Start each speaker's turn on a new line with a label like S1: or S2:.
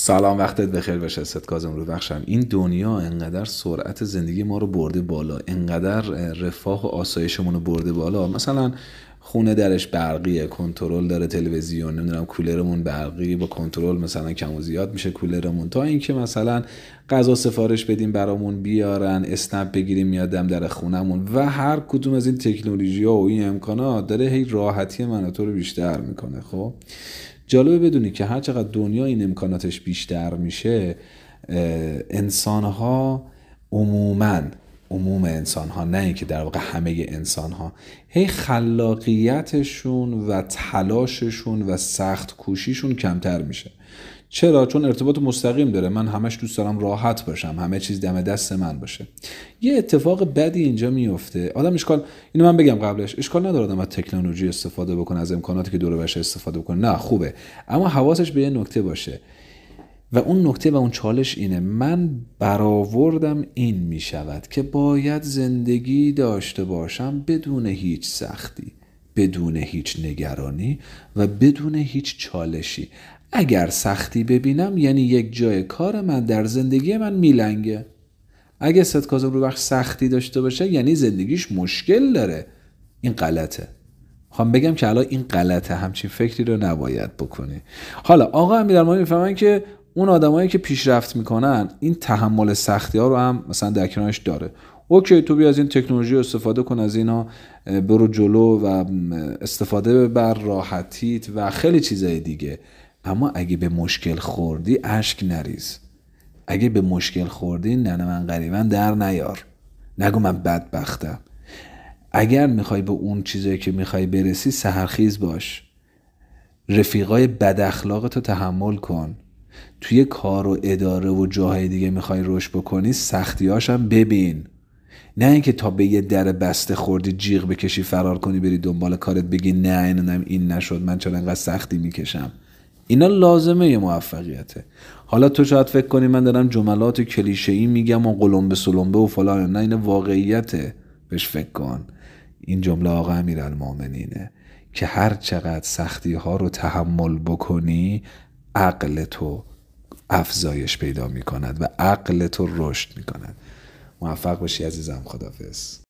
S1: سلام وقتت بخیر باشه ست کازم رو بخشم این دنیا انقدر سرعت زندگی ما رو برده بالا انقدر رفاه و آسایشمون رو برده بالا مثلا خونه درش برقیه کنترل داره تلویزیون نمیدونم کولرمون برقی با کنترل مثلا کم و زیاد میشه کولرمون تا اینکه مثلا غذا سفارش بدیم برامون بیارن اسنپ بگیریم میادم در خونهمون و هر کدوم از این تکنولوژی ها و این امکانات داره هی راحتی من تو رو بیشتر میکنه خب جالبه بدونی که هر چقدر دنیا این امکاناتش بیشتر میشه انسان ها عموم انسان نه اینکه در واقع همه انسانها هی خلاقیتشون و تلاششون و سخت کوشیشون کمتر میشه چرا چون ارتباط مستقیم داره من همش دوست دارم راحت باشم همه چیز دم دست من باشه یه اتفاق بدی اینجا میفته آدم اشکال اینو من بگم قبلش اشکال نداره از تکنولوژی استفاده بکنه از امکاناتی که دور استفاده بکنه نه خوبه اما حواسش به یه نکته باشه و اون نکته و اون چالش اینه من برآوردم این می شود که باید زندگی داشته باشم بدون هیچ سختی بدون هیچ نگرانی و بدون هیچ چالشی اگر سختی ببینم یعنی یک جای کار من در زندگی من میلنگه اگه ست کازم رو وقت سختی داشته باشه یعنی زندگیش مشکل داره این غلطه میخوام خب، بگم که الان این غلطه همچین فکری رو نباید بکنی حالا آقا امیرالمومنین میفهمن که اون آدمایی که پیشرفت میکنن این تحمل سختی ها رو هم مثلا در کنارش داره اوکی تو بیا از این تکنولوژی استفاده کن از اینا برو جلو و استفاده ببر راحتیت و خیلی چیزای دیگه اما اگه به مشکل خوردی اشک نریز اگه به مشکل خوردی ننه من قریبا در نیار نگو من بدبختم اگر میخوای به اون چیزایی که میخوای برسی سهرخیز باش رفیقای بد اخلاقتو تحمل کن توی کار و اداره و جاهای دیگه میخوای روش بکنی هم ببین نه اینکه تا به یه در بسته خوردی جیغ بکشی فرار کنی بری دنبال کارت بگی نه اینم این نشد من چرا انقدر سختی میکشم اینا لازمه موفقیته حالا تو شاید فکر کنی من دارم جملات کلیشه ای میگم و قلمبه سلمبه و فلان نه این واقعیته بهش فکر کن این جمله آقا المامنینه که هر چقدر سختی ها رو تحمل بکنی عقل تو افزایش پیدا میکند و عقل تو رشد میکند موفق باشی عزیزم خدافز